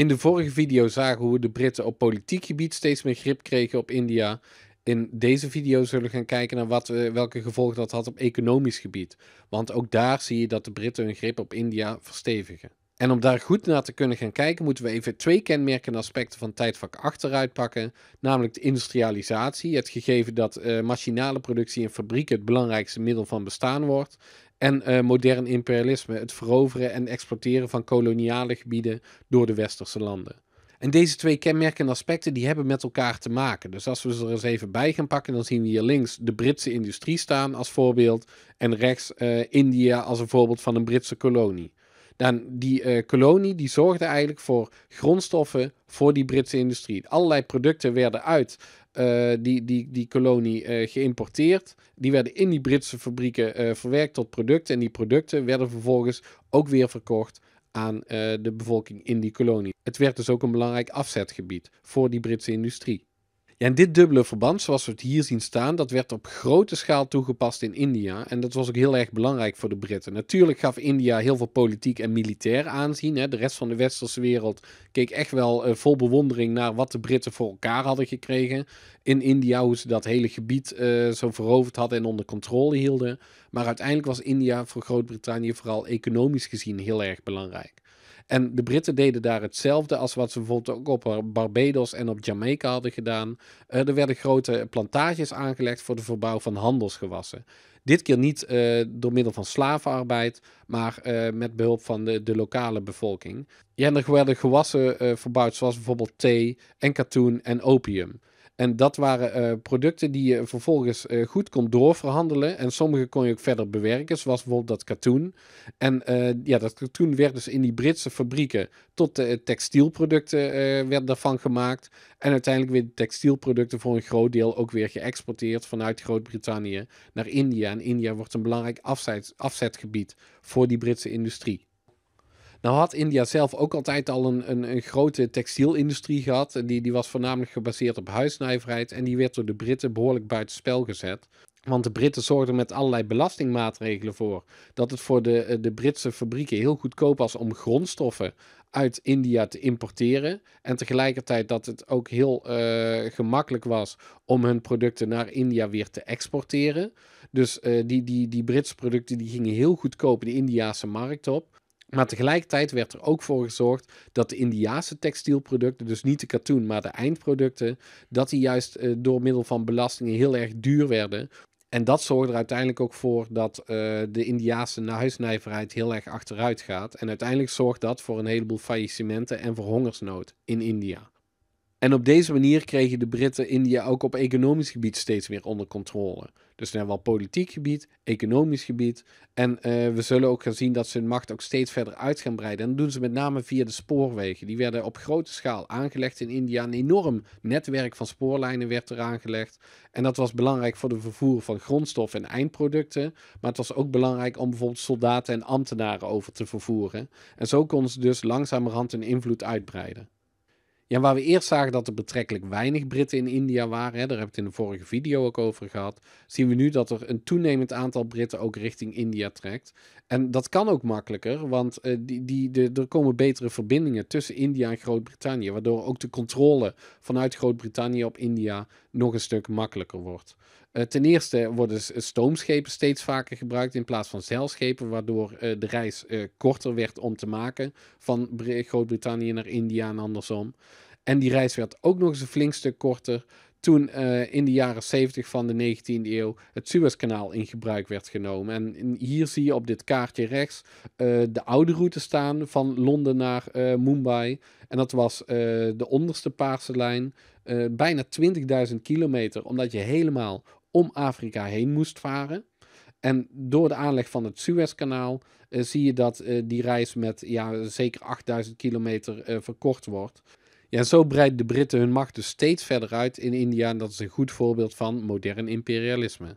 In de vorige video zagen we hoe de Britten op politiek gebied steeds meer grip kregen op India. In deze video zullen we gaan kijken naar wat, eh, welke gevolgen dat had op economisch gebied. Want ook daar zie je dat de Britten hun grip op India verstevigen. En om daar goed naar te kunnen gaan kijken, moeten we even twee kenmerkende aspecten van tijdvak achteruit pakken. Namelijk de industrialisatie, het gegeven dat eh, machinale productie in fabrieken het belangrijkste middel van bestaan wordt. En eh, modern imperialisme, het veroveren en exploiteren van koloniale gebieden door de westerse landen. En deze twee kenmerkende aspecten die hebben met elkaar te maken. Dus als we ze er eens even bij gaan pakken, dan zien we hier links de Britse industrie staan als voorbeeld. En rechts eh, India als een voorbeeld van een Britse kolonie. Dan die eh, kolonie die zorgde eigenlijk voor grondstoffen voor die Britse industrie. Allerlei producten werden uit eh, die, die, die kolonie uh, geïmporteerd. Die werden in die Britse fabrieken verwerkt tot producten. En die producten werden vervolgens ook weer verkocht aan de bevolking in die kolonie. Het werd dus ook een belangrijk afzetgebied voor die Britse industrie. Ja, en dit dubbele verband, zoals we het hier zien staan, dat werd op grote schaal toegepast in India. En dat was ook heel erg belangrijk voor de Britten. Natuurlijk gaf India heel veel politiek en militair aanzien. Hè. De rest van de westerse wereld keek echt wel eh, vol bewondering naar wat de Britten voor elkaar hadden gekregen. In India, hoe ze dat hele gebied eh, zo veroverd hadden en onder controle hielden. Maar uiteindelijk was India voor Groot-Brittannië vooral economisch gezien heel erg belangrijk. En de Britten deden daar hetzelfde als wat ze bijvoorbeeld ook op Barbados en op Jamaica hadden gedaan. Eh, er werden grote plantages aangelegd voor de verbouw van handelsgewassen. Dit keer niet eh, door middel van slavenarbeid, maar eh, met behulp van de, de, lokale bevolking. Ja, en er werden gewassen verbouwd zoals bijvoorbeeld thee en katoen en opium. En dat waren eh, producten die je vervolgens eh, goed kon doorverhandelen. En sommige kon je ook verder bewerken, zoals bijvoorbeeld dat katoen. En eh, ja, dat katoen werd dus in die Britse fabrieken tot textielproducten werd daarvan gemaakt. En uiteindelijk werden textielproducten voor een groot deel ook weer geëxporteerd vanuit Groot-Brittannië naar India. En India wordt een belangrijk afzetgebied voor die Britse industrie. Nou had India zelf ook altijd al een, een, een grote textielindustrie gehad. En die, die was voornamelijk gebaseerd op huisnijverheid. En die werd door de Britten behoorlijk buitenspel gezet. Want de Britten zorgden met allerlei belastingmaatregelen voor dat het voor de, eh, de Britse fabrieken heel goedkoop was om grondstoffen uit India te importeren. En tegelijkertijd dat het ook heel eh, gemakkelijk was om hun producten naar India weer te exporteren. Dus eh, die, die, die Britse producten die gingen heel goedkoop de Indiase markt op. Maar tegelijkertijd werd er ook voor gezorgd dat de Indiaanse textielproducten, dus niet de katoen, maar de eindproducten, dat die juist eh, door middel van belastingen heel erg duur werden. En dat zorgde er uiteindelijk ook voor dat eh, de Indiaanse huisnijverheid heel erg achteruit gaat. En uiteindelijk zorgt dat voor een heleboel faillissementen en voor hongersnood in India. En op deze manier kregen de Britten India ook op economisch gebied steeds meer onder controle. Dus naar wel politiek gebied, economisch gebied. En eh, we zullen ook gaan zien dat ze hun macht ook steeds verder uit gaan breiden. En dat doen ze met name via de spoorwegen. Die werden op grote schaal aangelegd in India. Een enorm netwerk van spoorlijnen werd er aangelegd. En dat was belangrijk voor de vervoer van grondstof en eindproducten. Maar het was ook belangrijk om bijvoorbeeld soldaten en ambtenaren over te vervoeren. En zo konden ze dus langzamerhand hun invloed uitbreiden. Ja, waar we eerst zagen dat er betrekkelijk weinig Britten in India waren, hè, daar heb ik het in de vorige video ook over gehad, zien we nu dat er een toenemend aantal Britten ook richting India trekt. En dat kan ook makkelijker, want eh, die, die, de, er komen betere verbindingen tussen India en Groot-Brittannië, waardoor ook de controle vanuit Groot-Brittannië op India nog een stuk makkelijker wordt. Eh, ten eerste worden eh, stoomschepen steeds vaker gebruikt in plaats van zeilschepen, waardoor eh, de reis korter werd om te maken van Groot-Brittannië naar India en andersom. En die reis werd ook nog eens een flink stuk korter toen in de jaren 70 van de 19e eeuw het Suezkanaal in gebruik werd genomen. En hier zie je op dit kaartje rechts de oude route staan van Londen naar Mumbai. En dat was de onderste paarse lijn, bijna 20.000 kilometer, omdat je helemaal om Afrika heen moest varen. En door de aanleg van het Suezkanaal eh, zie je dat eh, die reis met ja, zeker 8000 kilometer eh, verkort wordt. Ja, en zo breiden de Britten hun macht dus steeds verder uit in India. En dat is een goed voorbeeld van modern imperialisme.